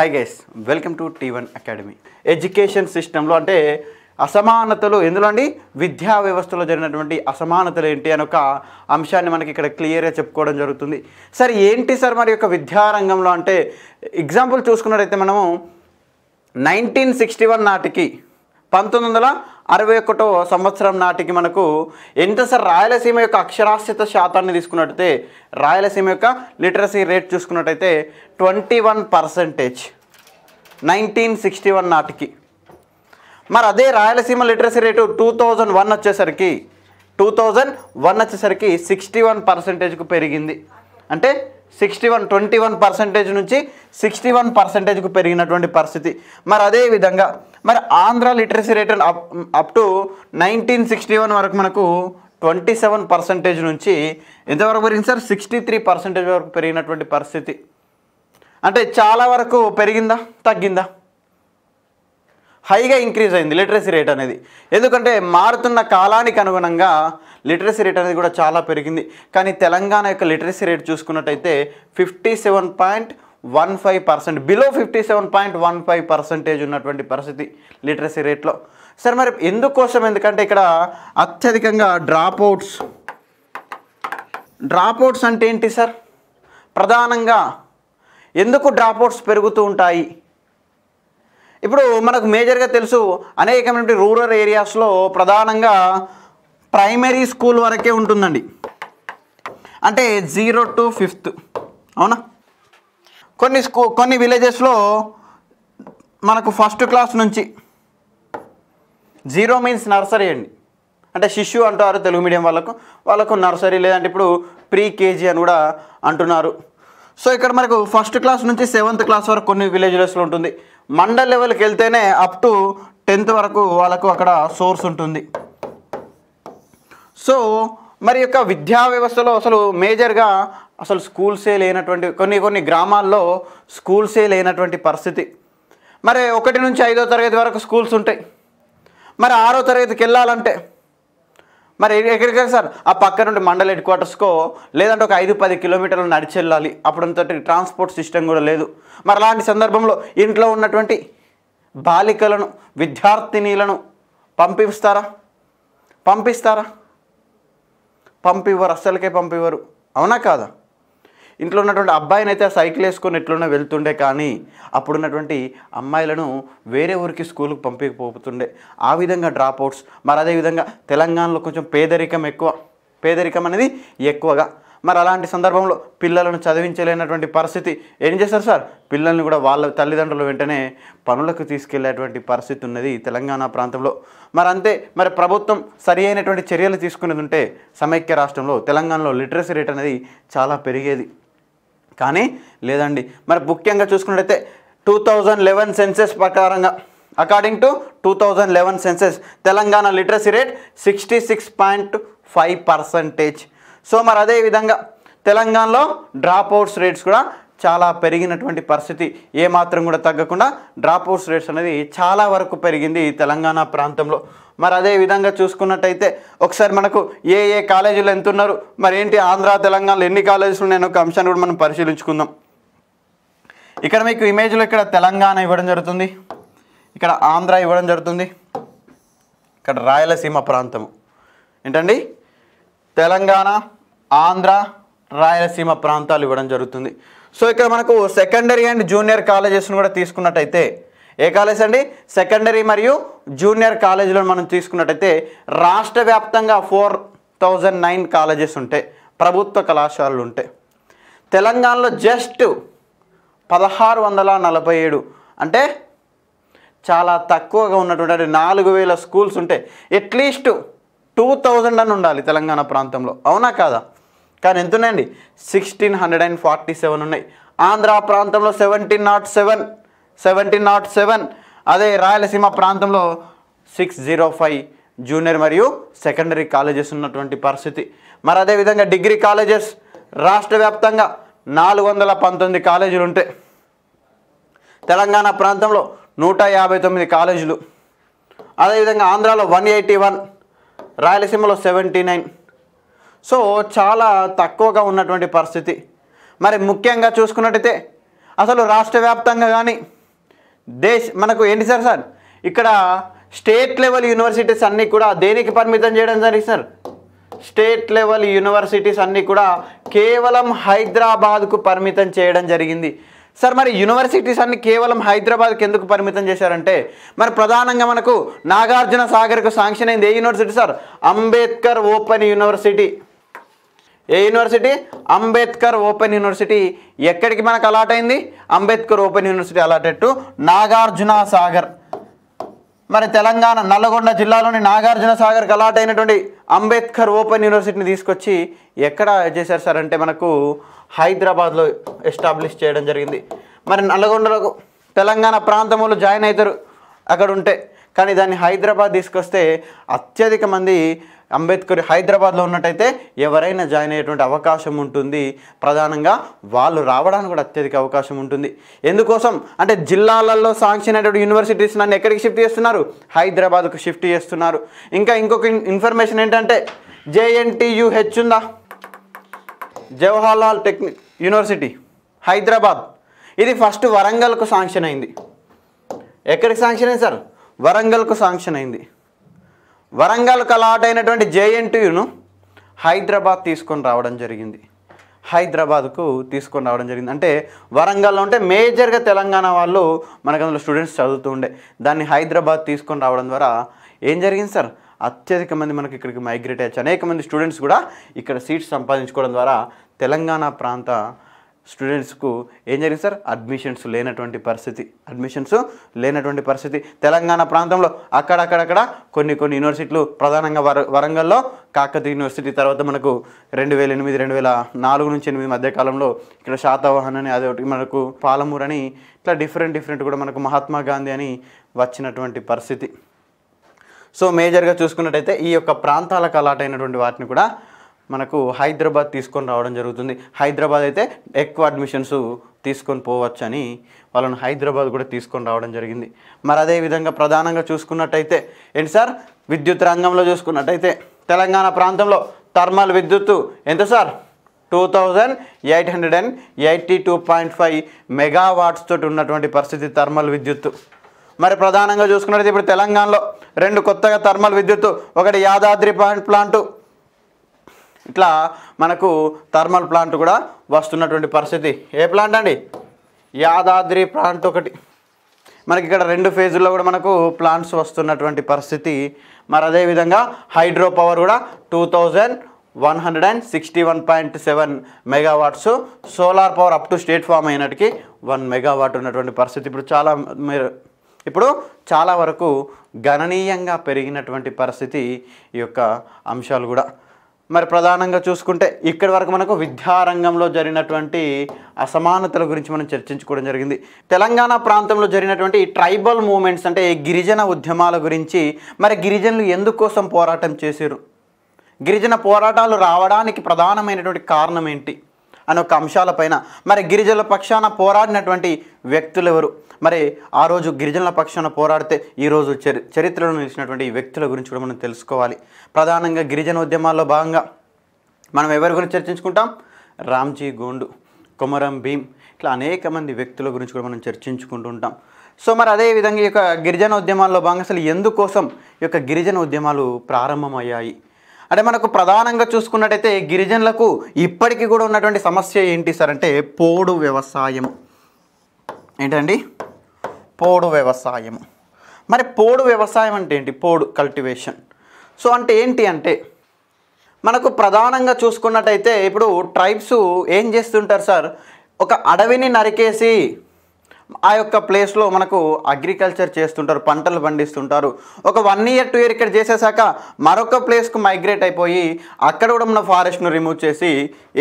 high guys welcome to T one academy education సిస్టంలో అంటే అసమానతలు ఎందులో అండి విద్యా వ్యవస్థలో జరిగినటువంటి అసమానతలు ఏంటి అని ఒక అంశాన్ని మనకి ఇక్కడ క్లియర్గా చెప్పుకోవడం జరుగుతుంది సార్ ఏంటి సార్ మరి యొక్క విద్యారంగంలో అంటే ఎగ్జాంపుల్ చూసుకున్నట్టయితే మనము నైన్టీన్ సిక్స్టీ వన్ నాటికి పంతొమ్మిది వందల అరవై ఒకటో సంవత్సరం నాటికి మనకు ఎంత సార్ రాయలసీమ యొక్క అక్షరాస్యత శాతాన్ని తీసుకున్నట్టయితే రాయలసీమ యొక్క లిటరసీ రేట్ చూసుకున్నట్టయితే twenty one percentage nineteen sixty one నాటికి మరి అదే Rayalaseema literacy rate two thousand one వచ్చేసరికి టూ థౌజండ్ వన్ వచ్చేసరికి సిక్స్టీ వన్ పర్సంటేజ్కు పెరిగింది అంటే sixty one twenty one percentage నుంచి సిక్స్టీ వన్ పర్సెంటేజ్కు పెరిగినటువంటి పరిస్థితి మరి అదేవిధంగా మరి Andhra literacy rate up up to nineteen sixty one వరకు మనకు ట్వంటీ సెవెన్ పర్సెంటేజ్ నుంచి ఎంతవరకు పెరిగింది సార్ సిక్స్టీ త్రీ పర్సెంటేజ్ వరకు పెరిగినటువంటి పరిస్థితి అంటే చాలా వరకు పెరిగిందా తగ్గిందా హైగా ఇంక్రీజ్ అయింది లిటరసీ రేట్ అనేది ఎందుకంటే మారుతున్న కాలానికి అనుగుణంగా లిటరసీ రేట్ అనేది కూడా చాలా పెరిగింది కానీ తెలంగాణ యొక్క లిటరసీ రేట్ చూసుకున్నట్టయితే fifty seven point one five percent below fifty seven point one five percentage ఉన్నటువంటి పరిస్థితి లిటరసీ రేట్లో సరే మరి ఎందుకోసం ఎందుకంటే ఇక్కడ అత్యధికంగా డ్రాప్ అవుట్స్ డ్రాప్ అవుట్స్ అంటే ఏంటి సార్ ప్రధానంగా ఎందుకు డ్రాప్ అవుట్స్ పెరుగుతూ ఉంటాయి ఇప్పుడు మనకు మేజర్గా తెలుసు అనేకమైనటువంటి రూరల్ ఏరియాస్లో ప్రధానంగా ప్రైమరీ స్కూల్ వరకే ఉంటుందండి అంటే జీరో టు ఫిఫ్త్ అవునా కొన్ని స్కూ కొన్ని విలేజెస్లో మనకు ఫస్ట్ క్లాస్ నుంచి జీరో మీన్స్ నర్సరీ అండి అంటే శిష్యు అంటారు తెలుగు మీడియం వాళ్ళకు వాళ్ళకు నర్సరీ లేదంటే ఇప్పుడు ప్రీ కేజీ అని కూడా అంటున్నారు సో ఇక్కడ మనకు ఫస్ట్ క్లాస్ నుంచి సెవెంత్ క్లాస్ వరకు కొన్ని విలేజెస్లో ఉంటుంది మండల్ లెవెల్కి వెళ్తేనే అప్ టు టెన్త్ వరకు వాళ్ళకు అక్కడ సోర్స్ ఉంటుంది సో మరి యొక్క విద్యా వ్యవస్థలో అసలు మేజర్గా అసలు స్కూల్సే లేనటువంటి కొన్ని కొన్ని గ్రామాల్లో స్కూల్సే లేనటువంటి పరిస్థితి మరి ఒకటి నుంచి ఐదో తరగతి వరకు స్కూల్స్ ఉంటాయి మరి ఆరో తరగతికి వెళ్ళాలంటే మరి ఎక్కడికి సార్ ఆ పక్క నుండి మండల హెడ్ క్వార్టర్స్కో లేదంటే ఒక ఐదు పది కిలోమీటర్లు నడిచి వెళ్ళాలి అప్పుడంతటి ట్రాన్స్పోర్ట్ సిస్టమ్ కూడా లేదు మరి అలాంటి సందర్భంలో ఇంట్లో ఉన్నటువంటి బాలికలను విద్యార్థినీలను పంపిస్తారా పంపిస్తారా పంపివ్వరు అస్సలకే పంపివ్వరు అవునా కాదా ఇంట్లో ఉన్నటువంటి అబ్బాయిని అయితే సైకిల్ వేసుకొని ఎట్లున్నా వెళ్తుండే కానీ అప్పుడున్నటువంటి అమ్మాయిలను వేరే ఊరికి స్కూల్కి పంపించకపోతుండే ఆ విధంగా డ్రాప్ అవుట్స్ మరి అదేవిధంగా తెలంగాణలో కొంచెం పేదరికం ఎక్కువ పేదరికం అనేది ఎక్కువగా మరి అలాంటి సందర్భంలో పిల్లలను చదివించలేనటువంటి పరిస్థితి ఏం చేస్తారు సార్ పిల్లల్ని కూడా వాళ్ళ తల్లిదండ్రులు వెంటనే పనులకు తీసుకెళ్లేటువంటి పరిస్థితి ఉన్నది తెలంగాణ ప్రాంతంలో మరి అంతే మరి ప్రభుత్వం సరి అయినటువంటి చర్యలు తీసుకునేది ఉంటే సమైక్య రాష్ట్రంలో తెలంగాణలో లిటరసీ రేట్ అనేది చాలా పెరిగేది కానీ లేదండి మరి ముఖ్యంగా చూసుకున్నట్టయితే టూ థౌజండ్ లెవెన్ సెన్సెస్ ప్రకారంగా according to two thousand eleven census Telangana literacy rate sixty six point five percentage so మరి అదేవిధంగా తెలంగాణలో డ్రాప్ అవుట్స్ రేట్స్ కూడా చాలా పెరిగినటువంటి పరిస్థితి ఏమాత్రం కూడా తగ్గకుండా డ్రాప్ అవుట్స్ రేట్స్ అనేది చాలా వరకు పెరిగింది తెలంగాణ ప్రాంతంలో మరి అదే విధంగా చూసుకున్నట్టయితే ఒకసారి మనకు ఏ ఏ కాలేజీలు ఎంత ఉన్నారు మరి ఏంటి ఆంధ్ర తెలంగాణలో ఎన్ని కాలేజీలు ఉన్నాయని ఒక అంశాన్ని కూడా మనం పరిశీలించుకుందాం ఇక్కడ మీకు ఇమేజ్లో ఇక్కడ తెలంగాణ ఇవ్వడం జరుగుతుంది ఇక్కడ ఆంధ్ర ఇవ్వడం జరుగుతుంది ఇక్కడ రాయలసీమ ప్రాంతము ఏంటండి తెలంగాణ ఆంధ్ర రాయలసీమ ప్రాంతాలు ఇవ్వడం జరుగుతుంది సో ఇక్కడ మనకు సెకండరీ అండ్ జూనియర్ కాలేజెస్ను కూడా తీసుకున్నట్టయితే ఏ కాలేజ్ అండి సెకండరీ మరియు జూనియర్ కాలేజీలను మనం తీసుకున్నట్టయితే రాష్ట్ర వ్యాప్తంగా ఫోర్ థౌజండ్ నైన్ కాలేజెస్ ఉంటాయి ప్రభుత్వ కళాశాలలు ఉంటాయి తెలంగాణలో జస్ట్ పదహారు వందల నలభై ఏడు అంటే చాలా తక్కువగా ఉన్నటువంటి నాలుగు వేల స్కూల్స్ ఉంటాయి అట్లీస్ట్ టూ థౌజండ్ అని ఉండాలి తెలంగాణ ప్రాంతంలో అవునా కాదా కానీ ఎంత ఉన్నాయండి sixteen hundred and forty seven ఉన్నాయి ఆంధ్ర ప్రాంతంలో seventeen nought seven seventeen nought seven అదే రాయలసీమ ప్రాంతంలో సిక్స్ జీరో ఫైవ్ జూనియర్ మరియు సెకండరీ కాలేజెస్ ఉన్నటువంటి పరిస్థితి మరి అదేవిధంగా డిగ్రీ కాలేజెస్ రాష్ట్ర వ్యాప్తంగా నాలుగు వందల పంతొమ్మిది కాలేజీలు ఉంటాయి తెలంగాణ ప్రాంతంలో నూట యాభై తొమ్మిది కాలేజీలు అదేవిధంగా ఆంధ్రాలో వన్ ఎయిటీ వన్ రాయలసీమలో సెవెంటీ నైన్ సో చాలా తక్కువగా ఉన్నటువంటి పరిస్థితి మరి ముఖ్యంగా చూసుకున్నట్టయితే అసలు రాష్ట్ర వ్యాప్తంగా కానీ దేశ్ మనకు ఏంటి సార్ సార్ ఇక్కడ స్టేట్ లెవెల్ యూనివర్సిటీస్ అన్నీ కూడా దేనికి పరిమితం చేయడం జరిగింది సార్ స్టేట్ లెవెల్ యూనివర్సిటీస్ అన్నీ కూడా కేవలం హైదరాబాద్కు పరిమితం చేయడం జరిగింది సార్ మరి యూనివర్సిటీస్ అన్ని కేవలం హైదరాబాద్కి ఎందుకు పరిమితం చేశారంటే మరి ప్రధానంగా మనకు నాగార్జున సాగర్కు శాంక్షన్ అయింది ఏ university sir Ambedkar open university ఏ యూనివర్సిటీ అంబేద్కర్ ఓపెన్ యూనివర్సిటీ ఎక్కడికి మనకు అలాట్ అయింది అంబేద్కర్ ఓపెన్ యూనివర్సిటీ అలాటెట్టు నాగార్జున సాగర్ మరి తెలంగాణ నల్లగొండ జిల్లాలోని నాగార్జున సాగర్కి అలాట్ అయినటువంటి అంబేద్కర్ ఓపెన్ యూనివర్సిటీని తీసుకొచ్చి ఎక్కడ చేశారు సార్ అంటే మనకు హైదరాబాద్లో ఎస్టాబ్లిష్ చేయడం జరిగింది మరి నల్లగొండలో తెలంగాణ ప్రాంతంలో జాయిన్ అవుతారు అక్కడ ఉంటే కానీ దాన్ని హైదరాబాద్ తీసుకొస్తే అత్యధిక మంది అంబేద్కర్ హైదరాబాద్లో ఉన్నట్టయితే ఎవరైనా జాయిన్ అయ్యేటువంటి అవకాశం ఉంటుంది ప్రధానంగా వాళ్ళు రావడానికి కూడా అత్యధిక అవకాశం ఉంటుంది ఎందుకోసం అంటే జిల్లాలలో సాంక్షన్ అయినటువంటి యూనివర్సిటీస్ నన్ను ఎక్కడికి షిఫ్ట్ చేస్తున్నారు హైదరాబాద్కు షిఫ్ట్ చేస్తున్నారు ఇంకా ఇంకొక ఇన్ఫర్మేషన్ ఏంటంటే జేఎన్టీయూ హెచ్ ఉందా జవహర్లాల్ టెక్నిక్ యూనివర్సిటీ హైదరాబాద్ ఇది ఫస్ట్ వరంగల్కు శాంక్షన్ అయింది ఎక్కడికి శాంక్షన్ అయింది సార్ వరంగల్కు శాంక్షన్ అయింది వరంగల్కు అలాటైనటువంటి అయినటువంటి జేఎన్టీయును హైదరాబాద్ తీసుకొని రావడం జరిగింది హైదరాబాద్కు తీసుకొని రావడం జరిగింది అంటే వరంగల్లో ఉంటే మేజర్గా తెలంగాణ వాళ్ళు మనకు అందులో స్టూడెంట్స్ చదువుతూ ఉండే దాన్ని హైదరాబాద్ తీసుకొని రావడం ద్వారా ఏం జరిగింది సార్ అత్యధిక మంది మనకి ఇక్కడికి మైగ్రేట్ అయ్యారు అనేక మంది స్టూడెంట్స్ కూడా ఇక్కడ సీట్స్ సంపాదించుకోవడం ద్వారా తెలంగాణ ప్రాంత స్టూడెంట్స్కు ఏం జరిగింది సార్ అడ్మిషన్స్ లేనటువంటి పరిస్థితి అడ్మిషన్స్ లేనటువంటి పరిస్థితి తెలంగాణ ప్రాంతంలో అక్కడక్కడక్కడ కొన్ని కొన్ని యూనివర్సిటీలు ప్రధానంగా వర వరంగల్లో కాకతీయ యూనివర్సిటీ తర్వాత మనకు రెండు వేల ఎనిమిది రెండు వేల నాలుగు నుంచి ఎనిమిది మధ్యకాలంలో ఇక్కడ శాతవాహన్ అని అదొకటి మనకు పాలమూరు అని ఇట్లా డిఫరెంట్ డిఫరెంట్ కూడా మనకు మహాత్మా గాంధీ అని వచ్చినటువంటి పరిస్థితి సో మేజర్గా చూసుకున్నట్టయితే ఈ యొక్క ప్రాంతాలకు అలాటైనటువంటి వాటిని కూడా మనకు హైదరాబాద్ తీసుకొని రావడం జరుగుతుంది హైదరాబాద్ అయితే ఎక్కువ అడ్మిషన్స్ తీసుకొని పోవచ్చని వాళ్ళను హైదరాబాద్ కూడా తీసుకొని రావడం జరిగింది మరి అదేవిధంగా ప్రధానంగా చూసుకున్నట్టయితే ఏంటి సార్ విద్యుత్ రంగంలో చూసుకున్నట్టయితే తెలంగాణ ప్రాంతంలో థర్మల్ విద్యుత్తు ఎంత sir two thousand eight hundred and eighty two point five megawatts తోటి ఉన్నటువంటి పరిస్థితి థర్మల్ విద్యుత్తు మరి ప్రధానంగా చూసుకున్నట్లయితే ఇప్పుడు తెలంగాణలో రెండు కొత్తగా థర్మల్ విద్యుత్తు ఒకటి యాదాద్రి పాయింట్ ప్లాంటు ఇట్లా మనకు థర్మల్ ప్లాంట్ కూడా వస్తున్నటువంటి పరిస్థితి ఏ ప్లాంట్ అండి యాదాద్రి ప్లాంట్ ఒకటి మనకి ఇక్కడ రెండు ఫేజుల్లో కూడా మనకు ప్లాంట్స్ వస్తున్నటువంటి పరిస్థితి మరి అదేవిధంగా హైడ్రో పవర్ కూడా two thousand one hundred and sixty one point seven megawatts solar power up to state form అయినట్టుకి వన్ మెగావాట్ ఉన్నటువంటి పరిస్థితి ఇప్పుడు చాలా మీరు ఇప్పుడు చాలా వరకు గణనీయంగా పెరిగినటువంటి పరిస్థితి ఈ యొక్క అంశాలు కూడా మరి ప్రధానంగా చూసుకుంటే ఇక్కడి వరకు మనకు విద్యారంగంలో జరిగినటువంటి అసమానతల గురించి మనం చర్చించుకోవడం జరిగింది తెలంగాణ ప్రాంతంలో జరిగినటువంటి ట్రైబల్ మూమెంట్స్ అంటే గిరిజన ఉద్యమాల గురించి మరి గిరిజనులు ఎందుకోసం పోరాటం చేశారు గిరిజన పోరాటాలు రావడానికి ప్రధానమైనటువంటి కారణం ఏంటి అనే ఒక అంశాలపైన మరి గిరిజనుల పక్షాన పోరాడినటువంటి వ్యక్తులు ఎవరు మరి ఆ రోజు గిరిజనుల పక్షాన పోరాడితే ఈరోజు చరి చరిత్రలో నిలిచినటువంటి వ్యక్తుల గురించి కూడా మనం తెలుసుకోవాలి ప్రధానంగా గిరిజన ఉద్యమాల్లో భాగంగా మనం ఎవరి గురించి చర్చించుకుంటాం రామ్జీ గోండు కొమరం భీమ్ ఇట్లా అనేక మంది వ్యక్తుల గురించి కూడా మనం చర్చించుకుంటుంటాం సో మరి అదేవిధంగా ఈ యొక్క గిరిజన ఉద్యమాల్లో భాగంగా అసలు ఎందుకోసం ఈ యొక్క గిరిజన ఉద్యమాలు ప్రారంభమయ్యాయి అంటే మనకు ప్రధానంగా చూసుకున్నట్టయితే గిరిజనులకు ఇప్పటికీ కూడా ఉన్నటువంటి సమస్య ఏంటి సార్ అంటే పోడు వ్యవసాయం ఏంటండి పోడు వ్యవసాయం మరి పోడు వ్యవసాయం అంటే ఏంటి పోడు కల్టివేషన్ సో అంటే ఏంటి అంటే మనకు ప్రధానంగా చూసుకున్నట్టయితే ఇప్పుడు ట్రైబ్స్ ఏం చేస్తుంటారు సార్ ఒక అడవిని నరికేసి ఆ యొక్క ప్లేస్లో మనకు అగ్రికల్చర్ చేస్తుంటారు పంటలు పండిస్తుంటారు ఒక వన్ ఇయర్ టూ ఇయర్ ఇక్కడ చేసేసాక మరొక ప్లేస్కు మైగ్రేట్ అయిపోయి అక్కడ కూడా మన ఫారెస్ట్ను రిమూవ్ చేసి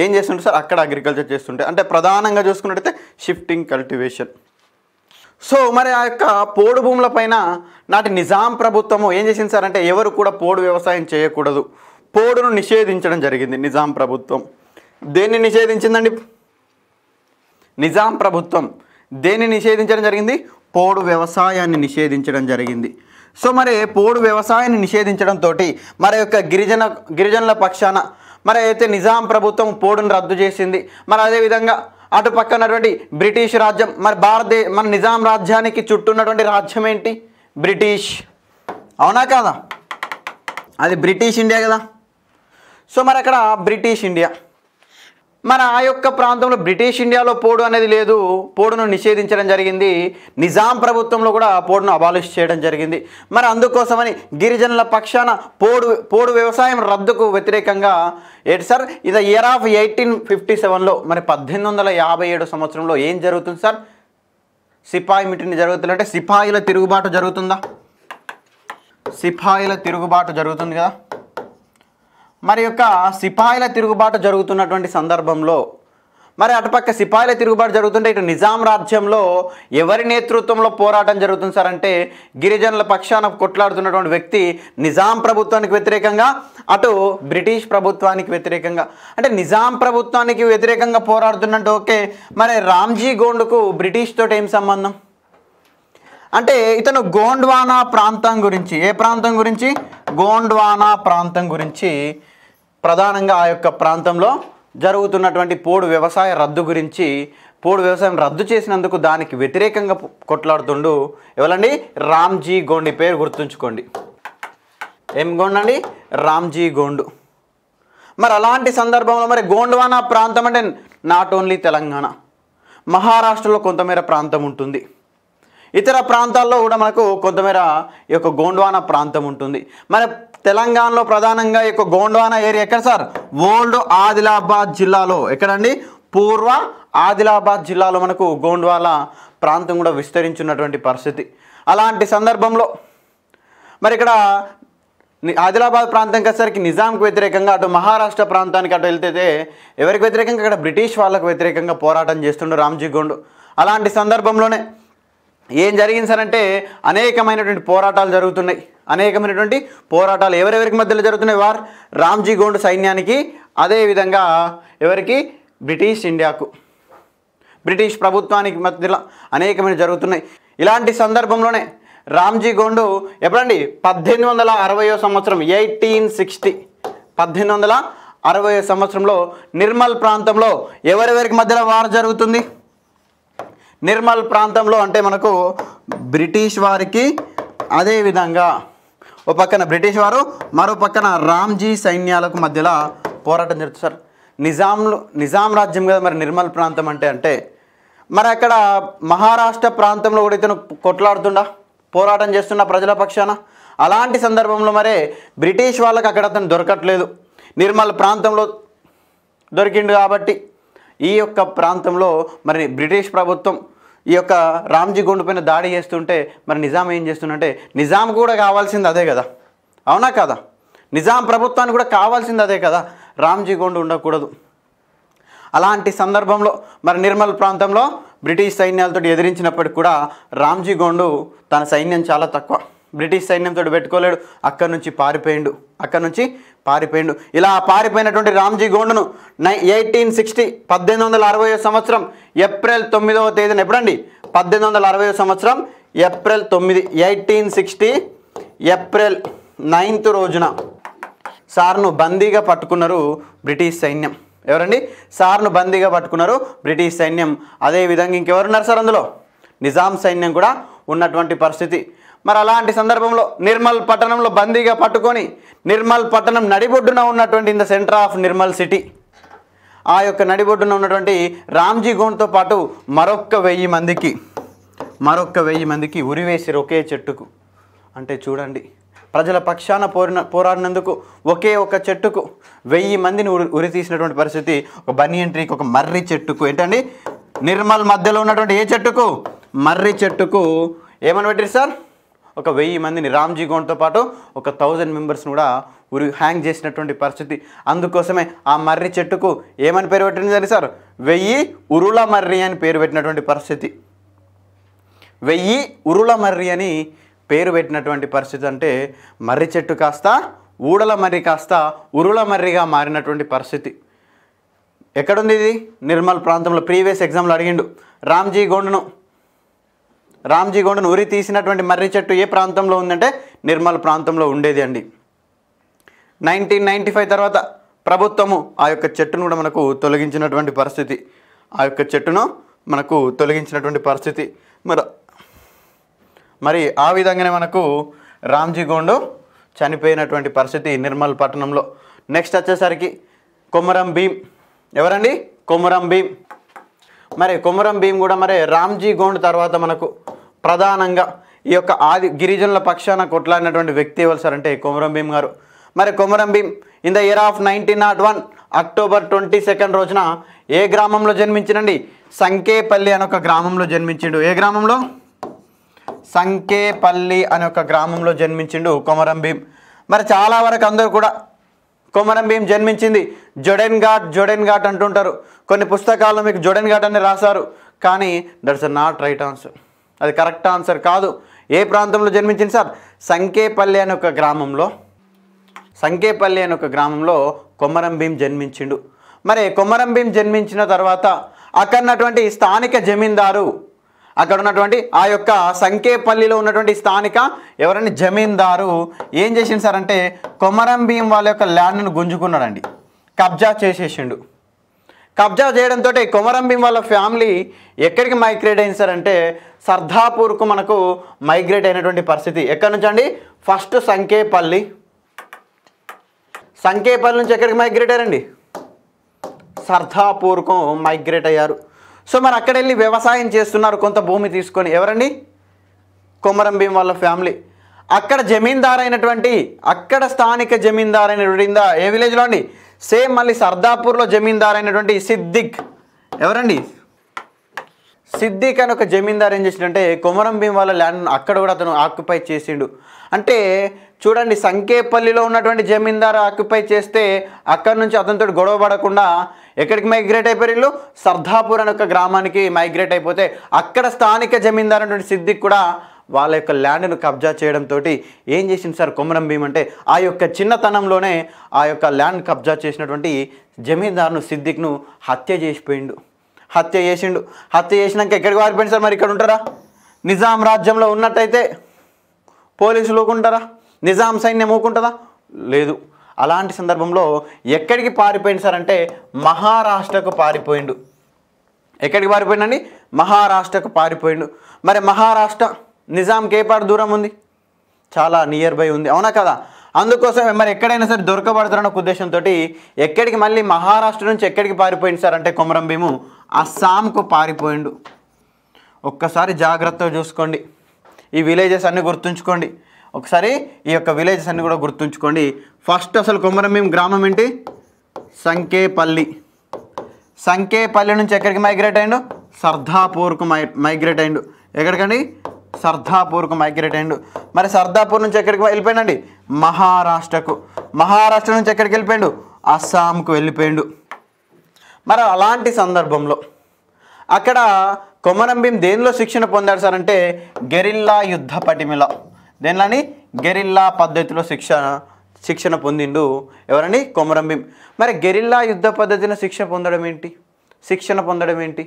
ఏం చేస్తుంటారు సార్ అక్కడ అగ్రికల్చర్ చేస్తుంటే అంటే ప్రధానంగా చూసుకున్నట్టయితే షిఫ్టింగ్ కల్టివేషన్ సో మరి ఆ యొక్క పోడు భూముల పైన నాటి నిజాం ప్రభుత్వము ఏం చేసింది సార్ అంటే ఎవరు కూడా పోడు వ్యవసాయం చేయకూడదు పోడును నిషేధించడం జరిగింది నిజాం ప్రభుత్వం దేన్ని నిషేధించిందండి నిజాం ప్రభుత్వం దేన్ని నిషేధించడం జరిగింది పోడు వ్యవసాయాన్ని నిషేధించడం జరిగింది సో మరి పోడు వ్యవసాయాన్ని నిషేధించడంతో మరి యొక్క గిరిజన గిరిజనుల పక్షాన మరి అయితే నిజాం ప్రభుత్వం పోడును రద్దు చేసింది మరి అదేవిధంగా అటు పక్కనటువంటి బ్రిటిష్ రాజ్యం మరి భారతదే మన నిజాం రాజ్యానికి చుట్టూన్నటువంటి రాజ్యం ఏంటి బ్రిటిష్ అవునా కాదా అది బ్రిటిష్ ఇండియా కదా సో మరి అక్కడ బ్రిటిష్ ఇండియా మన ఆ యొక్క ప్రాంతంలో బ్రిటిష్ ఇండియాలో పోడు అనేది లేదు పోడును నిషేధించడం జరిగింది నిజాం ప్రభుత్వంలో కూడా పోడును అబాలిష్ చేయడం జరిగింది మరి అందుకోసమని గిరిజనుల పక్షాన పోడు పోడు వ్యవసాయం రద్దుకు వ్యతిరేకంగా ఏంటి సార్ ఇది ఇయర్ ఆఫ్ ఎయిటీన్ ఫిఫ్టీ సెవెన్లో మరి పద్దెనిమిది వందల యాభై ఏడు సంవత్సరంలో ఏం జరుగుతుంది సార్ సిపాయి మిటిని జరుగుతుంది అంటే సిపాయిల తిరుగుబాటు జరుగుతుందా సిపాయిల తిరుగుబాటు జరుగుతుంది కదా మరి యొక్క సిపాయిల తిరుగుబాటు జరుగుతున్నటువంటి సందర్భంలో మరి అటుపక్క సిపాయిల తిరుగుబాటు జరుగుతుంటే ఇటు నిజాం రాజ్యంలో ఎవరి నేతృత్వంలో పోరాటం జరుగుతుంది సార్ అంటే గిరిజనుల పక్షాన కొట్లాడుతున్నటువంటి వ్యక్తి నిజాం ప్రభుత్వానికి వ్యతిరేకంగా అటు బ్రిటిష్ ప్రభుత్వానికి వ్యతిరేకంగా అంటే నిజాం ప్రభుత్వానికి వ్యతిరేకంగా పోరాడుతున్నట్టు ఓకే మరి రామ్జీ గోండ్కు బ్రిటిష్ తోటి ఏం సంబంధం అంటే ఇతను గోండ్వానా ప్రాంతం గురించి ఏ ప్రాంతం గురించి గోండ్వానా ప్రాంతం గురించి ప్రధానంగా ఆ యొక్క ప్రాంతంలో జరుగుతున్నటువంటి పోడు వ్యవసాయ రద్దు గురించి పోడు వ్యవసాయం రద్దు చేసినందుకు దానికి వ్యతిరేకంగా కొట్లాడుతుండు ఎవరండి రామ్జీ గోండి పేరు గుర్తుంచుకోండి ఏం అండి రామ్జీ గోండు మరి అలాంటి సందర్భంలో మరి గోండ్వానా ప్రాంతం అంటే నాట్ ఓన్లీ తెలంగాణ మహారాష్ట్రలో కొంతమేర ప్రాంతం ఉంటుంది ఇతర ప్రాంతాల్లో కూడా మనకు కొంతమేర ఈ యొక్క గోండ్వానా ప్రాంతం ఉంటుంది మరి తెలంగాణలో ప్రధానంగా ఈ యొక్క గోండ్వానా ఏరియా ఎక్కడ సార్ ఓల్డ్ ఆదిలాబాద్ జిల్లాలో ఎక్కడండి పూర్వ ఆదిలాబాద్ జిల్లాలో మనకు గోండ్వాలా ప్రాంతం కూడా విస్తరించున్నటువంటి పరిస్థితి అలాంటి సందర్భంలో మరి ఇక్కడ ఆదిలాబాద్ ప్రాంతం కసరికి నిజాంకు వ్యతిరేకంగా అటు మహారాష్ట్ర ప్రాంతానికి అటు వెళ్తే ఎవరికి వ్యతిరేకంగా ఇక్కడ బ్రిటిష్ వాళ్ళకు వ్యతిరేకంగా పోరాటం చేస్తుండు రామ్జీ గోండు అలాంటి సందర్భంలోనే ఏం జరిగింది సరంటే అంటే అనేకమైనటువంటి పోరాటాలు జరుగుతున్నాయి అనేకమైనటువంటి పోరాటాలు ఎవరెవరికి మధ్యలో జరుగుతున్నాయి వారు రామ్జీ గోండ్ సైన్యానికి అదేవిధంగా ఎవరికి బ్రిటిష్ ఇండియాకు బ్రిటిష్ ప్రభుత్వానికి మధ్యలో అనేకమైన జరుగుతున్నాయి ఇలాంటి సందర్భంలోనే రామ్జీ గోండు ఎప్పుడండి పద్దెనిమిది వందల అరవయో సంవత్సరం ఎయిటీన్ సిక్స్టీ పద్దెనిమిది వందల అరవయో సంవత్సరంలో నిర్మల్ ప్రాంతంలో ఎవరెవరికి మధ్యలో వార్ జరుగుతుంది నిర్మల్ ప్రాంతంలో అంటే మనకు బ్రిటిష్ వారికి అదేవిధంగా ఓ పక్కన బ్రిటిష్ వారు మరో పక్కన రామ్జీ సైన్యాలకు మధ్యలో పోరాటం జరుగుతుంది నిజాంలు నిజాంలో నిజాం రాజ్యం కదా మరి నిర్మల్ ప్రాంతం అంటే అంటే మరి అక్కడ మహారాష్ట్ర ప్రాంతంలో కూడా ఇతను కొట్లాడుతుండా పోరాటం చేస్తున్న ప్రజల పక్షాన అలాంటి సందర్భంలో మరే బ్రిటిష్ వాళ్ళకి అక్కడ అతను దొరకట్లేదు నిర్మల్ ప్రాంతంలో దొరికిండు కాబట్టి ఈ యొక్క ప్రాంతంలో మరి బ్రిటిష్ ప్రభుత్వం ఈ యొక్క రామ్జీ గుండు పైన దాడి చేస్తుంటే మరి నిజాం ఏం చేస్తుందంటే నిజాం కూడా కావాల్సింది అదే కదా అవునా కదా నిజాం ప్రభుత్వానికి కూడా కావాల్సింది అదే కదా రామ్జీ గుండు ఉండకూడదు అలాంటి సందర్భంలో మరి నిర్మల్ ప్రాంతంలో బ్రిటిష్ సైన్యాలతో ఎదిరించినప్పటికి కూడా రామ్జీ గోండు తన సైన్యం చాలా తక్కువ బ్రిటిష్ సైన్యంతో పెట్టుకోలేడు అక్కడి నుంచి పారిపోయిండు అక్కడి నుంచి పారిపోయిండు ఇలా పారిపోయినటువంటి రామ్జీ గోండును నై ఎయిటీన్ సిక్స్టీ పద్దెనిమిది వందల సంవత్సరం ఏప్రిల్ తొమ్మిదవ తేదీన ఎప్పుడండి పద్దెనిమిది వందల సంవత్సరం ఏప్రిల్ తొమ్మిది ఎయిటీన్ సిక్స్టీ ఏప్రిల్ నైన్త్ రోజున సార్ను బందీగా పట్టుకున్నారు బ్రిటిష్ సైన్యం ఎవరండి సార్ను బందీగా పట్టుకున్నారు బ్రిటిష్ సైన్యం అదేవిధంగా ఇంకెవరున్నారు సార్ అందులో నిజాం సైన్యం కూడా ఉన్నటువంటి పరిస్థితి మరి అలాంటి సందర్భంలో నిర్మల్ పట్టణంలో బందీగా పట్టుకొని నిర్మల్ పట్టణం నడిబొడ్డున ఉన్నటువంటి in the centre of Nirmal city ఆ యొక్క నడిబొడ్డున ఉన్నటువంటి రామ్జీ గోండ్తో పాటు మరొక్క వెయ్యి మందికి మరొక్క వెయ్యి మందికి ఉరివేసిరు ఒకే చెట్టుకు అంటే చూడండి ప్రజల పక్షాన పోరిన పోరాడినందుకు ఒకే ఒక చెట్టుకు వెయ్యి మందిని ఉరి ఉరి తీసినటువంటి పరిస్థితి ఒక బన్నీ ఎంట్రీకి ఒక మర్రి చెట్టుకు ఏంటండి నిర్మల్ మధ్యలో ఉన్నటువంటి ఏ చెట్టుకు మర్రి చెట్టుకు ఏమని పెట్టారు సార్ ఒక వెయ్యి మందిని రామ్జీ గోండ్తో పాటు ఒక థౌజండ్ మెంబర్స్ని కూడా ఉరి హ్యాంగ్ చేసినటువంటి పరిస్థితి అందుకోసమే ఆ మర్రి చెట్టుకు ఏమని పేరు పెట్టింది సార్ వెయ్యి ఉరుల మర్రి అని పేరు పెట్టినటువంటి పరిస్థితి వెయ్యి ఉరుల మర్రి అని పేరు పెట్టినటువంటి పరిస్థితి అంటే మర్రి చెట్టు కాస్త ఊడల మర్రి కాస్త ఉరుల మర్రిగా మారినటువంటి పరిస్థితి ఎక్కడుంది ఇది నిర్మల్ ప్రాంతంలో ప్రీవియస్ ఎగ్జామ్లో అడిగిండు రామ్జీ గోండును రామ్జీ రామ్జీగౌండను ఉరి తీసినటువంటి మర్రి చెట్టు ఏ ప్రాంతంలో ఉందంటే నిర్మల్ ప్రాంతంలో ఉండేది అండి నైన్టీన్ ఫైవ్ తర్వాత ప్రభుత్వము ఆ యొక్క చెట్టును కూడా మనకు తొలగించినటువంటి పరిస్థితి ఆ యొక్క చెట్టును మనకు తొలగించినటువంటి పరిస్థితి మరి మరి ఆ విధంగానే మనకు రామ్జీ గోండు చనిపోయినటువంటి పరిస్థితి నిర్మల్ పట్టణంలో నెక్స్ట్ వచ్చేసరికి కొమరం భీం ఎవరండి కొమరం భీం మరి కొమరం భీం కూడా మరి రామ్జీ గోండ్ తర్వాత మనకు ప్రధానంగా ఈ యొక్క ఆది గిరిజనుల పక్షాన కొట్లాడినటువంటి వ్యక్తి ఎవరు సార్ అంటే కొమరం భీమ్ గారు మరి Komaram Bheem in the year of nineteen nought one October twenty second రోజున ఏ గ్రామంలో జన్మించినండి సంకేపల్లి అనే ఒక గ్రామంలో జన్మించిండు ఏ గ్రామంలో సంకేపల్లి అనే ఒక గ్రామంలో జన్మించిండు కొమరం భీమ్ మరి చాలా వరకు అందరూ కూడా కొమరం భీమ్ జన్మించింది జొడెన్ ఘాట్ జొడెన్ ఘాట్ అంటుంటారు కొన్ని పుస్తకాల్లో మీకు జొడెన్ ఘాట్ అని రాశారు కానీ దట్స్ నాట్ రైట్ ఆన్సర్ అది కరెక్ట్ ఆన్సర్ కాదు ఏ ప్రాంతంలో జన్మించింది సార్ సంకేపల్లి అనే ఒక గ్రామంలో సంకేపల్లి అనే ఒక గ్రామంలో కొమరం భీం జన్మించిండు మరి కొమరం భీం జన్మించిన తర్వాత అక్కడ ఉన్నటువంటి స్థానిక జమీందారు అక్కడ ఉన్నటువంటి ఆ యొక్క సంకేపల్లిలో ఉన్నటువంటి స్థానిక ఎవరైనా జమీందారు ఏం చేసిండు సార్ అంటే కొమరం భీం వాళ్ళ యొక్క ల్యాండ్ను గుంజుకున్నాడండి కబ్జా చేసేసిండు కబ్జా చేయడంతో కొమరంభీం వాళ్ళ ఫ్యామిలీ ఎక్కడికి మైగ్రేట్ అయింది సార్ అంటే సర్దాపూర్కు మనకు మైగ్రేట్ అయినటువంటి పరిస్థితి ఎక్కడి నుంచి అండి ఫస్ట్ సంకేపల్లి సంకేపల్లి నుంచి ఎక్కడికి మైగ్రేట్ అయ్యారండి సర్దాపూర్కు మైగ్రేట్ అయ్యారు సో మరి అక్కడ వెళ్ళి వ్యవసాయం చేస్తున్నారు కొంత భూమి తీసుకొని ఎవరండి కొమరంభీం వాళ్ళ ఫ్యామిలీ అక్కడ జమీందార్ అయినటువంటి అక్కడ స్థానిక జమీందార్ అయినటువంటి ఏ విలేజ్లో అండి సేమ్ మళ్ళీ సర్దాపూర్లో జమీందార్ అయినటువంటి సిద్దిక్ ఎవరండి సిద్దిక్ అని ఒక జమీందార్ ఏం చేసిండే కొమరం భీం వాళ్ళ ల్యాండ్ అక్కడ కూడా అతను ఆక్యుపై చేసిండు అంటే చూడండి సంకేపల్లిలో ఉన్నటువంటి జమీందారు ఆక్యుపై చేస్తే అక్కడ నుంచి అతనితో గొడవ పడకుండా ఎక్కడికి మైగ్రేట్ అయిపోయారు వీళ్ళు సర్దాపూర్ అనే ఒక గ్రామానికి మైగ్రేట్ అయిపోతే అక్కడ స్థానిక జమీందార్ అనేటువంటి సిద్దిక్ కూడా వాళ్ళ యొక్క ల్యాండ్ను కబ్జా చేయడంతో ఏం చేసింది సార్ కొమరం భీమ్ అంటే ఆ యొక్క చిన్నతనంలోనే ఆ యొక్క ల్యాండ్ కబ్జా చేసినటువంటి జమీందారును సిద్దిక్ను హత్య చేసిపోయిండు హత్య చేసిండు హత్య చేసినాక ఎక్కడికి వారిపోయింది సార్ మరి ఇక్కడ ఉంటారా నిజాం రాజ్యంలో ఉన్నట్టయితే పోలీసులు ఊకుంటారా నిజాం సైన్యం ఊకుంటుందా లేదు అలాంటి సందర్భంలో ఎక్కడికి పారిపోయింది సార్ అంటే మహారాష్ట్రకు పారిపోయిండు ఎక్కడికి పారిపోయిండండి మహారాష్ట్రకు పారిపోయిండు మరి మహారాష్ట్ర నిజాంకి ఏ దూరం ఉంది చాలా నియర్ బై ఉంది అవునా కదా అందుకోసం మరి ఎక్కడైనా సరే దొరకబడతారన్న ఒక ఉద్దేశంతో ఎక్కడికి మళ్ళీ మహారాష్ట్ర నుంచి ఎక్కడికి పారిపోయింది సార్ అంటే కొమరం భీము అస్సాంకు పారిపోయిండు ఒక్కసారి జాగ్రత్తగా చూసుకోండి ఈ విలేజెస్ అన్నీ గుర్తుంచుకోండి ఒకసారి ఈ యొక్క విలేజెస్ అన్నీ కూడా గుర్తుంచుకోండి ఫస్ట్ అసలు కొమరం భీం గ్రామం ఏంటి సంకేపల్లి సంకేపల్లి నుంచి ఎక్కడికి మైగ్రేట్ అయిండు సర్దాపూర్కు మై మైగ్రేట్ అయిండు ఎక్కడికండి సర్దాపూర్కు మైగ్రేట్ అయ్యిండు మరి సర్దాపూర్ నుంచి ఎక్కడికి వెళ్ళిపోయిండండి మహారాష్ట్రకు మహారాష్ట్ర నుంచి ఎక్కడికి వెళ్ళిపోయిండు అస్సాంకు వెళ్ళిపోయిండు మరి అలాంటి సందర్భంలో అక్కడ కొమరంభీం దేనిలో శిక్షణ పొందాడు సార్ అంటే గెరిల్లా యుద్ధ పటిమిల దేనిలోని గెరిల్లా పద్ధతిలో శిక్షణ శిక్షణ పొందిండు ఎవరండి కొమరంభీం మరి గెరిల్లా యుద్ధ పద్ధతిలో శిక్షణ పొందడం ఏంటి శిక్షణ పొందడం ఏంటి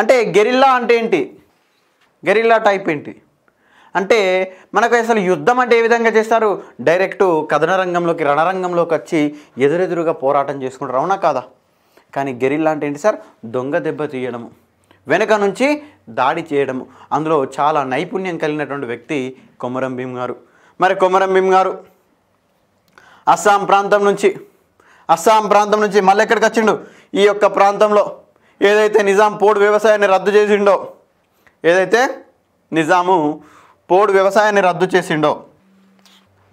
అంటే గెరిల్లా అంటే ఏంటి గెరిల్లా టైప్ ఏంటి అంటే మనకు అసలు యుద్ధం అంటే ఏ విధంగా చేస్తారు డైరెక్ట్ కథన రంగంలోకి రణరంగంలోకి వచ్చి ఎదురెదురుగా పోరాటం చేసుకుంటారు అవునా కాదా కానీ గెరిల్లా అంటే ఏంటి సార్ దొంగ దెబ్బ తీయడము వెనుక నుంచి దాడి చేయడము అందులో చాలా నైపుణ్యం కలిగినటువంటి వ్యక్తి కొమరం భీమ్ గారు మరి కొమరం భీమ్ గారు అస్సాం ప్రాంతం నుంచి అస్సాం ప్రాంతం నుంచి మళ్ళీ ఎక్కడికి వచ్చిండు ఈ యొక్క ప్రాంతంలో ఏదైతే నిజాం పోడు వ్యవసాయాన్ని రద్దు చేసిండో ఏదైతే నిజాము పోడు వ్యవసాయాన్ని రద్దు చేసిండో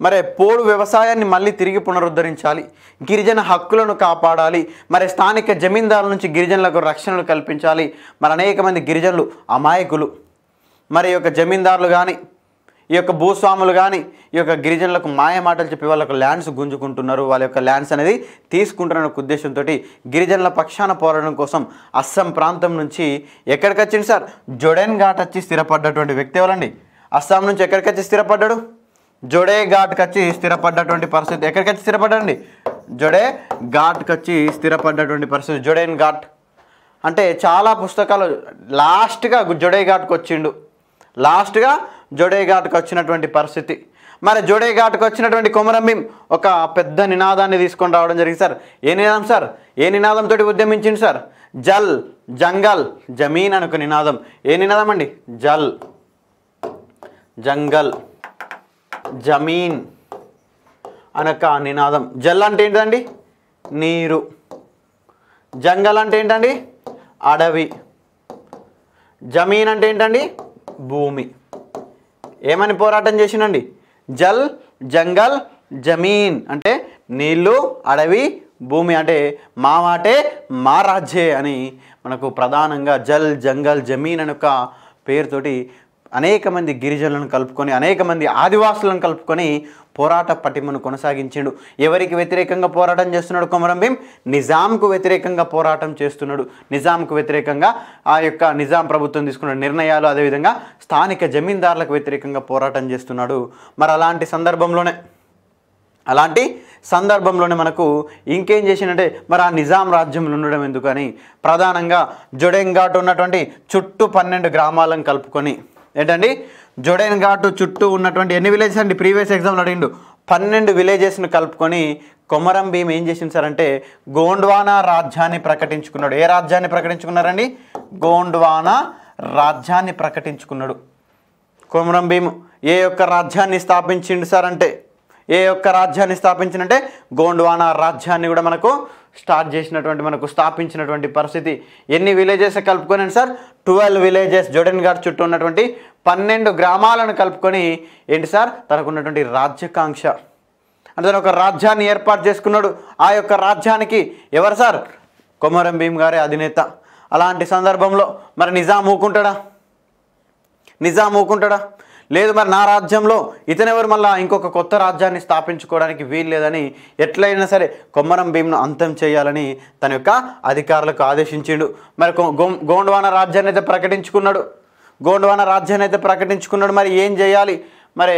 మరి పోడు వ్యవసాయాన్ని మళ్ళీ తిరిగి పునరుద్ధరించాలి గిరిజన హక్కులను కాపాడాలి మరి స్థానిక జమీందారుల నుంచి గిరిజనులకు రక్షణలు కల్పించాలి మరి అనేక మంది గిరిజనులు అమాయకులు మరి యొక్క జమీందారులు కానీ ఈ యొక్క భూస్వాములు కానీ ఈ యొక్క గిరిజనులకు మాయ మాటలు చెప్పి వాళ్ళ యొక్క ల్యాండ్స్ గుంజుకుంటున్నారు వాళ్ళ యొక్క ల్యాండ్స్ అనేది తీసుకుంటున్న ఉద్దేశంతో గిరిజనుల పక్షాన పోరాడడం కోసం అస్సాం ప్రాంతం నుంచి ఎక్కడికి వచ్చింది సార్ జొడెన్ ఘాట్ వచ్చి స్థిరపడ్డటువంటి వ్యక్తి ఎవరండి అస్సాం నుంచి ఎక్కడికి వచ్చి స్థిరపడ్డాడు జొడే ఘాట్కి వచ్చి స్థిరపడ్డటువంటి పరిస్థితి ఎక్కడికి వచ్చి స్థిరపడ్డండి జొడే ఘాట్కి వచ్చి స్థిరపడ్డటువంటి పరిస్థితి జొడేన్ ఘాట్ అంటే చాలా పుస్తకాలు లాస్ట్గా జొడే ఘాట్కి వచ్చిండు లాస్ట్గా జోడేఘాట్కు వచ్చినటువంటి పరిస్థితి మరి జోడేఘాట్కు వచ్చినటువంటి కొమరంభీం ఒక పెద్ద నినాదాన్ని తీసుకొని రావడం జరిగింది సార్ ఏ నినాదం సార్ ఏ నినాదంతో ఉద్యమించింది సార్ జల్ జంగల్ జమీన్ అని ఒక నినాదం ఏ నినాదం అండి జల్ జంగల్ జమీన్ అనొక నినాదం జల్ అంటే ఏంటండి నీరు జంగల్ అంటే ఏంటండి అడవి జమీన్ అంటే ఏంటండి భూమి ఏమని పోరాటం చేసినండి జల్ జంగల్ జమీన్ అంటే నీళ్ళు అడవి భూమి అంటే మా వాటే మా రాజ్యే అని మనకు ప్రధానంగా జల్ జంగల్ జమీన్ అని ఒక పేరుతోటి అనేక మంది గిరిజనులను కలుపుకొని అనేక మంది ఆదివాసులను కలుపుకొని పోరాట పటిమను కొనసాగించాడు ఎవరికి వ్యతిరేకంగా పోరాటం చేస్తున్నాడు కొమరం భీం నిజాంకు వ్యతిరేకంగా పోరాటం చేస్తున్నాడు నిజాంకు వ్యతిరేకంగా ఆ యొక్క నిజాం ప్రభుత్వం తీసుకున్న నిర్ణయాలు అదేవిధంగా స్థానిక జమీందారులకు వ్యతిరేకంగా పోరాటం చేస్తున్నాడు మరి అలాంటి సందర్భంలోనే అలాంటి సందర్భంలోనే మనకు ఇంకేం చేసిందంటే మరి ఆ నిజాం రాజ్యంలో ఉండడం ఎందుకని ప్రధానంగా జొడెంఘాట్ ఉన్నటువంటి చుట్టూ పన్నెండు గ్రామాలను కలుపుకొని ఏంటండి జోడైన్ ఘాట్ చుట్టూ ఉన్నటువంటి ఎన్ని విలేజెస్ అండి ప్రీవియస్ ఎగ్జామ్లో అడిగిండు పన్నెండు విలేజెస్ను కలుపుకొని కొమరం భీమ్ ఏం చేసింది సార్ అంటే గోండ్వానా రాజ్యాన్ని ప్రకటించుకున్నాడు ఏ రాజ్యాన్ని ప్రకటించుకున్నారండి గోండ్వానా రాజ్యాన్ని ప్రకటించుకున్నాడు కొమరం భీమ్ ఏ యొక్క రాజ్యాన్ని స్థాపించిండు సార్ అంటే ఏ యొక్క రాజ్యాన్ని స్థాపించిందంటే గోండ్వానా రాజ్యాన్ని కూడా మనకు స్టార్ట్ చేసినటువంటి మనకు స్థాపించినటువంటి పరిస్థితి ఎన్ని విలేజెస్ కలుపుకొని సార్ ట్వెల్వ్ విలేజెస్ జోడెన్ గారి చుట్టూ ఉన్నటువంటి పన్నెండు గ్రామాలను కలుపుకొని ఏంటి సార్ తనకున్నటువంటి రాజ్యాకాంక్ష అంటే ఒక రాజ్యాన్ని ఏర్పాటు చేసుకున్నాడు ఆ యొక్క రాజ్యానికి ఎవరు సార్ కొమరం భీమ్ గారే అధినేత అలాంటి సందర్భంలో మరి నిజాం ఊకుంటాడా నిజాం ఊకుంటాడా లేదు మరి నా రాజ్యంలో ఇతనెవరు మళ్ళా ఇంకొక కొత్త రాజ్యాన్ని స్థాపించుకోవడానికి వీలు లేదని ఎట్లయినా సరే కొమ్మరం భీమ్ను అంతం చేయాలని తన యొక్క అధికారులకు ఆదేశించిండు మరి గోండవాన రాజ్యాన్ని అయితే ప్రకటించుకున్నాడు గోండవాన రాజ్యాన్ని అయితే ప్రకటించుకున్నాడు మరి ఏం చేయాలి మరి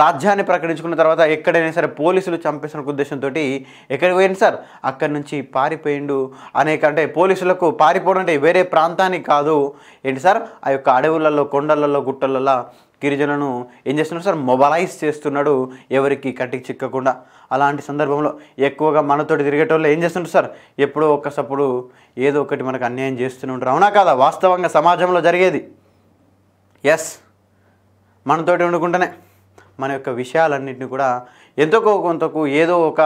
రాజ్యాన్ని ప్రకటించుకున్న తర్వాత ఎక్కడైనా సరే పోలీసులు చంపేసిన ఉద్దేశంతో ఎక్కడికి పోయింది సార్ అక్కడి నుంచి పారిపోయిండు అనేక అంటే పోలీసులకు పారిపోవడం అంటే వేరే ప్రాంతానికి కాదు ఏంటి సార్ ఆ యొక్క అడవులలో కొండలలో గుట్టలలో గిరిజనులను ఏం చేస్తున్నాడు సార్ మొబలైజ్ చేస్తున్నాడు ఎవరికి కట్టికి చిక్కకుండా అలాంటి సందర్భంలో ఎక్కువగా మనతోటి తిరిగేటోళ్ళు ఏం చేస్తుంటారు సార్ ఎప్పుడో ఒక్కసప్పుడు ఏదో ఒకటి మనకు అన్యాయం చేస్తూనే ఉంటారు అవునా కాదా వాస్తవంగా సమాజంలో జరిగేది ఎస్ మనతోటి ఉండుకుంటేనే మన యొక్క విషయాలన్నింటినీ కూడా ఎంతకో కొంతకు ఏదో ఒక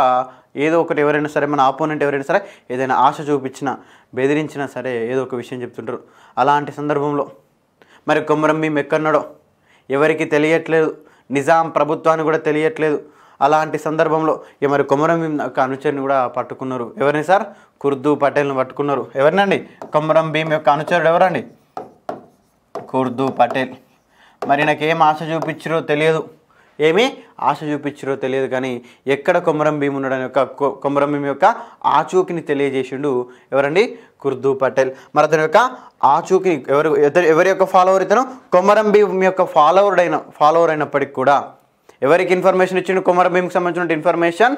ఏదో ఒకటి ఎవరైనా సరే మన ఆపోనెంట్ ఎవరైనా సరే ఏదైనా ఆశ చూపించినా బెదిరించినా సరే ఏదో ఒక విషయం చెప్తుంటారు అలాంటి సందర్భంలో మరి కొమ్మరం మేము ఎక్కడన్నాడో ఎవరికి తెలియట్లేదు నిజాం ప్రభుత్వాన్ని కూడా తెలియట్లేదు అలాంటి సందర్భంలో మరి కొమరం యొక్క అనుచరుని కూడా పట్టుకున్నారు ఎవరిని సార్ కుర్దు పటేల్ని పట్టుకున్నారు ఎవరినండి కొమరం భీమ్ యొక్క అనుచరుడు ఎవరండి కుర్దు పటేల్ మరి నాకు ఏం ఆశ చూపించారో తెలియదు ఏమి ఆశ చూపించారో తెలియదు కానీ ఎక్కడ కొమరం భీమ్ ఉన్నాడని యొక్క కొమరం భీమ్ యొక్క ఆచూకిని తెలియజేసిండు ఎవరండి కుర్దు పటేల్ మరి అతని యొక్క ఆచూకిని ఎవరు ఎవరి యొక్క ఫాలోవర్ ఇతను కొమరం భీమ్ యొక్క ఫాలోవర్డ్ అయిన ఫాలోవర్ అయినప్పటికీ కూడా ఎవరికి ఇన్ఫర్మేషన్ ఇచ్చిండు కొమరం భీమ్కి సంబంధించిన ఇన్ఫర్మేషన్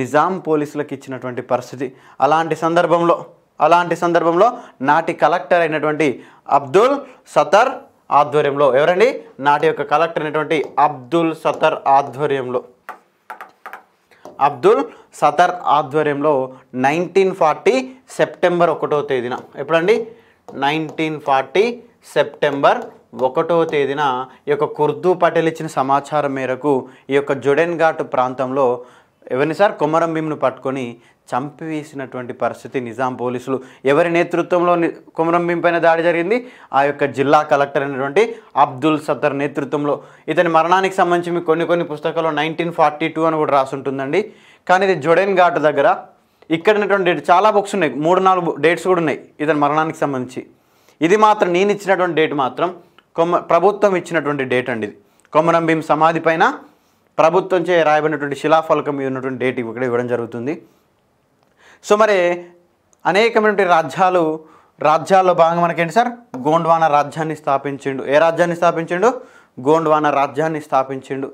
నిజాం పోలీసులకు ఇచ్చినటువంటి పరిస్థితి అలాంటి సందర్భంలో అలాంటి సందర్భంలో నాటి కలెక్టర్ అయినటువంటి అబ్దుల్ సతర్ ఆధ్వర్యంలో ఎవరండి నాటి యొక్క కలెక్టర్ అయినటువంటి అబ్దుల్ సతర్ ఆధ్వర్యంలో అబ్దుల్ సతర్ ఆధ్వర్యంలో నైన్టీన్ ఫార్టీ సెప్టెంబర్ ఒకటో తేదీన ఎప్పుడండి నైన్టీన్ ఫార్టీ సెప్టెంబర్ ఒకటో తేదీన ఈ యొక్క కుర్దూ పటేల్ ఇచ్చిన సమాచారం మేరకు ఈ యొక్క ఘాట్ ప్రాంతంలో ఎవరిని సార్ కుమరం భీమ్ను పట్టుకొని చంపివేసినటువంటి పరిస్థితి నిజాం పోలీసులు ఎవరి నేతృత్వంలో కుమరంభీం పైన దాడి జరిగింది ఆ యొక్క జిల్లా కలెక్టర్ అయినటువంటి అబ్దుల్ సత్తర్ నేతృత్వంలో ఇతని మరణానికి సంబంధించి మీకు కొన్ని కొన్ని పుస్తకాలు నైన్టీన్ ఫార్టీ టూ అని కూడా రాసుంటుందండి కానీ ఇది జొడెన్ ఘాట్ దగ్గర ఇక్కడ చాలా బుక్స్ ఉన్నాయి మూడు నాలుగు డేట్స్ కూడా ఉన్నాయి ఇతని మరణానికి సంబంధించి ఇది మాత్రం నేను ఇచ్చినటువంటి డేట్ మాత్రం కొమ్మ ప్రభుత్వం ఇచ్చినటువంటి డేట్ అండి ఇది కొమరం భీం సమాధి పైన ప్రభుత్వంచే రాయబడినటువంటి శిలాఫలకం ఉన్నటువంటి డేట్ ఇక్కడ ఇవ్వడం జరుగుతుంది సో మరి అనేకమైనటువంటి రాజ్యాలు రాజ్యాల్లో భాగంగా మనకేంటి సార్ గోండ్వాన రాజ్యాన్ని స్థాపించిండు ఏ రాజ్యాన్ని స్థాపించిండు గోండ్వాన రాజ్యాన్ని స్థాపించిండు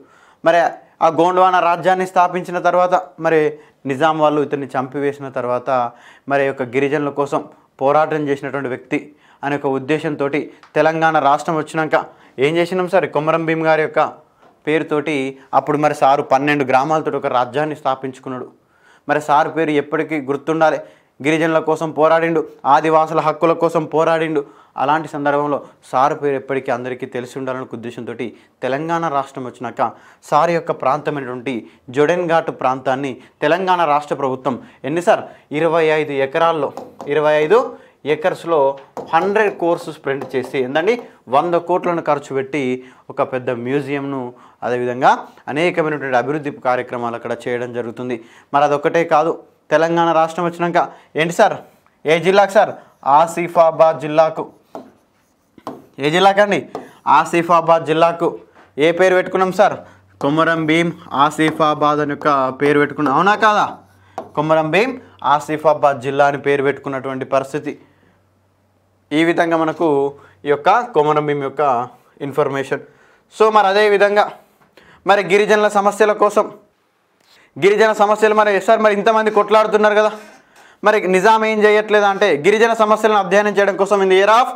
మరి ఆ గోండ్వాన రాజ్యాన్ని స్థాపించిన తర్వాత మరి నిజాం వాళ్ళు ఇతన్ని చంపివేసిన తర్వాత మరి యొక్క గిరిజనుల కోసం పోరాటం చేసినటువంటి వ్యక్తి అనే ఒక ఉద్దేశంతో తెలంగాణ రాష్ట్రం వచ్చినాక ఏం చేసినాం సార్ కొమరం భీమ్ గారి యొక్క పేరుతోటి అప్పుడు మరి సారు పన్నెండు గ్రామాలతో ఒక రాజ్యాన్ని స్థాపించుకున్నాడు మరి సార్ పేరు ఎప్పటికీ గుర్తుండాలి గిరిజనుల కోసం పోరాడిండు ఆదివాసుల హక్కుల కోసం పోరాడిండు అలాంటి సందర్భంలో సార్ పేరు ఎప్పటికీ అందరికీ తెలిసి ఉండాలనే ఉద్దేశంతో తెలంగాణ రాష్ట్రం వచ్చినాక సార్ యొక్క ప్రాంతమైనటువంటి జొడెన్ ప్రాంతాన్ని తెలంగాణ రాష్ట్ర ప్రభుత్వం ఎన్ని సార్ ఇరవై ఐదు ఎకరాల్లో ఇరవై ఐదు ఏకర్స్లో హండ్రెడ్ కోర్సు స్ప్రెండ్ చేసి ఏంటండి వంద కోట్లను ఖర్చు పెట్టి ఒక పెద్ద మ్యూజియంను అదేవిధంగా అనేకమైనటువంటి అభివృద్ధి కార్యక్రమాలు అక్కడ చేయడం జరుగుతుంది మరి అదొక్కటే కాదు తెలంగాణ రాష్ట్రం వచ్చినాక ఏంటి సార్ ఏ జిల్లాకు సార్ ఆసిఫాబాద్ జిల్లాకు ఏ జిల్లాకండి ఆసిఫాబాద్ జిల్లాకు ఏ పేరు పెట్టుకున్నాం సార్ కొమరం భీం ఆసిఫాబాద్ అని యొక్క పేరు పెట్టుకున్నాం అవునా కాదా కొమరం భీం ఆసిఫాబాద్ జిల్లా అని పేరు పెట్టుకున్నటువంటి పరిస్థితి ఈ విధంగా మనకు ఈ యొక్క కొమరం యొక్క ఇన్ఫర్మేషన్ సో మరి అదేవిధంగా మరి గిరిజనుల సమస్యల కోసం గిరిజన సమస్యలు మరి సార్ మరి ఇంతమంది కొట్లాడుతున్నారు కదా మరి నిజాం ఏం చేయట్లేదా అంటే గిరిజన సమస్యలను అధ్యయనం చేయడం కోసం in the year of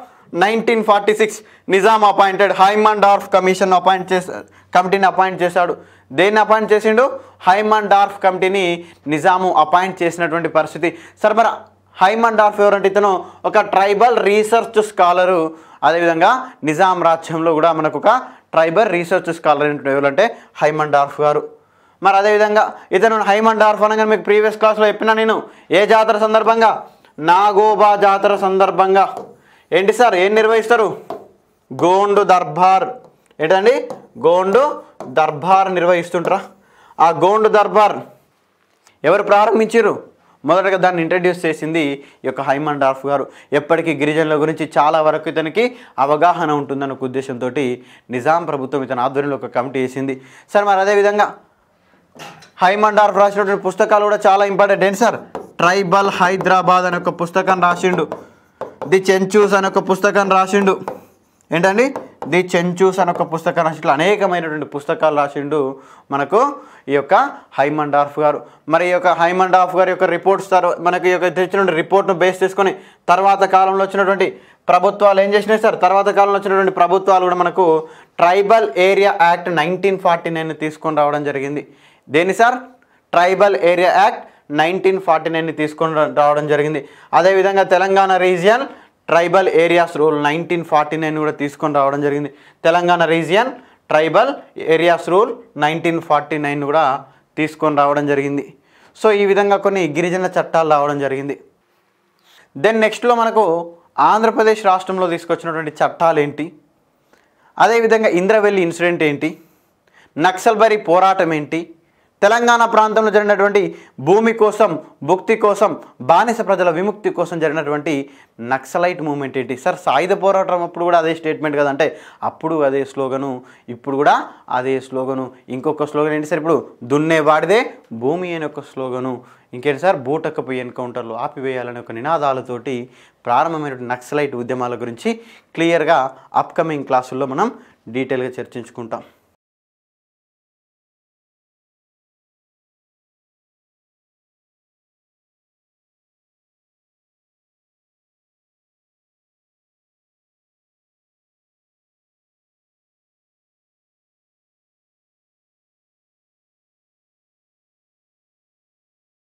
nineteen forty six Nizam appointed Haimendorf commission appoint చేసా కమిటీని అపాయింట్ చేశాడు దేన్ని అపాయింట్ చేసిండు హైమాన్ డార్ఫ్ కమిటీని నిజాము అపాయింట్ చేసినటువంటి పరిస్థితి సరే మరి హైమండ్ ఆఫ్ ఎవరు అంటే ఇతను ఒక ట్రైబల్ రీసెర్చ్ స్కాలరు అదేవిధంగా నిజాం రాజ్యంలో కూడా మనకు ఒక ట్రైబల్ రీసెర్చ్ స్కాలర్ ఎవరంటే హైమండ్ ఆర్ఫ్ గారు మరి అదేవిధంగా ఇతను హైమండ్ ఆర్ఫ్ అనగా మీకు ప్రీవియస్ క్లాస్లో చెప్పినా నేను ఏ జాతర సందర్భంగా నాగోబా జాతర సందర్భంగా ఏంటి సార్ ఏం నిర్వహిస్తారు గోండు దర్బార్ ఏంటండి గోండు దర్బార్ నిర్వహిస్తుంటారా ఆ గోండు దర్బార్ ఎవరు ప్రారంభించారు మొదటగా దాన్ని ఇంట్రడ్యూస్ చేసింది ఈ యొక్క హైమన్ డార్ఫ్ గారు ఎప్పటికీ గిరిజనుల గురించి చాలా వరకు ఇతనికి అవగాహన ఉంటుందన్న ఉద్దేశంతో నిజాం ప్రభుత్వం ఇతను ఆధ్వర్యంలో ఒక కమిటీ వేసింది సార్ మరి అదేవిధంగా హైమన్ డార్ఫ్ రాసినటువంటి పుస్తకాలు కూడా చాలా ఇంపార్టెంట్ ఏంటి సార్ ట్రైబల్ హైదరాబాద్ అనే ఒక పుస్తకాన్ని రాసిండు ది చెంచూస్ అనే ఒక పుస్తకాన్ని రాసిండు ఏంటండి ది చెంచూస్ అని ఒక పుస్తకం రాసి అనేకమైనటువంటి పుస్తకాలు రాసిండు మనకు ఈ యొక్క ఆఫ్ గారు మరి ఈ యొక్క ఆఫ్ గారి యొక్క రిపోర్ట్స్ తర్వాత మనకి యొక్క తెచ్చినటువంటి రిపోర్ట్ను బేస్ చేసుకొని తర్వాత కాలంలో వచ్చినటువంటి ప్రభుత్వాలు ఏం చేసినాయి సార్ తర్వాత కాలంలో వచ్చినటువంటి ప్రభుత్వాలు కూడా మనకు tribal area act nineteen forty nine తీసుకొని రావడం జరిగింది దేని sir tribal area act nineteen forty నైన్ని తీసుకొని రావడం జరిగింది అదేవిధంగా Telangana region tribal areas rule nineteen forty nine కూడా తీసుకొని రావడం జరిగింది Telangana region tribal areas rule nineteen forty nine కూడా తీసుకొని రావడం జరిగింది సో ఈ విధంగా కొన్ని గిరిజన చట్టాలు రావడం జరిగింది దెన్ నెక్స్ట్లో మనకు ఆంధ్రప్రదేశ్ రాష్ట్రంలో తీసుకొచ్చినటువంటి చట్టాలు ఏంటి అదేవిధంగా ఇంద్రవెల్లి ఇన్సిడెంట్ ఏంటి నక్సల్బరి పోరాటం ఏంటి తెలంగాణ ప్రాంతంలో జరిగినటువంటి భూమి కోసం భుక్తి కోసం బానిస ప్రజల విముక్తి కోసం జరిగినటువంటి నక్సలైట్ మూమెంట్ ఏంటి సార్ సాయుధ పోరాటం అప్పుడు కూడా అదే స్టేట్మెంట్ కదంటే అప్పుడు అదే స్లోగను ఇప్పుడు కూడా అదే స్లోగను ఇంకొక స్లోగన్ ఏంటి సార్ ఇప్పుడు దున్నే వాడిదే భూమి అనే ఒక స్లోగను ఇంకేంటి సార్ బూటకపు ఎన్కౌంటర్లు ఆపివేయాలనే ఒక నినాదాలతోటి ప్రారంభమైనటువంటి నక్సలైట్ ఉద్యమాల గురించి క్లియర్గా అప్కమింగ్ క్లాసుల్లో మనం డీటెయిల్గా చర్చించుకుంటాం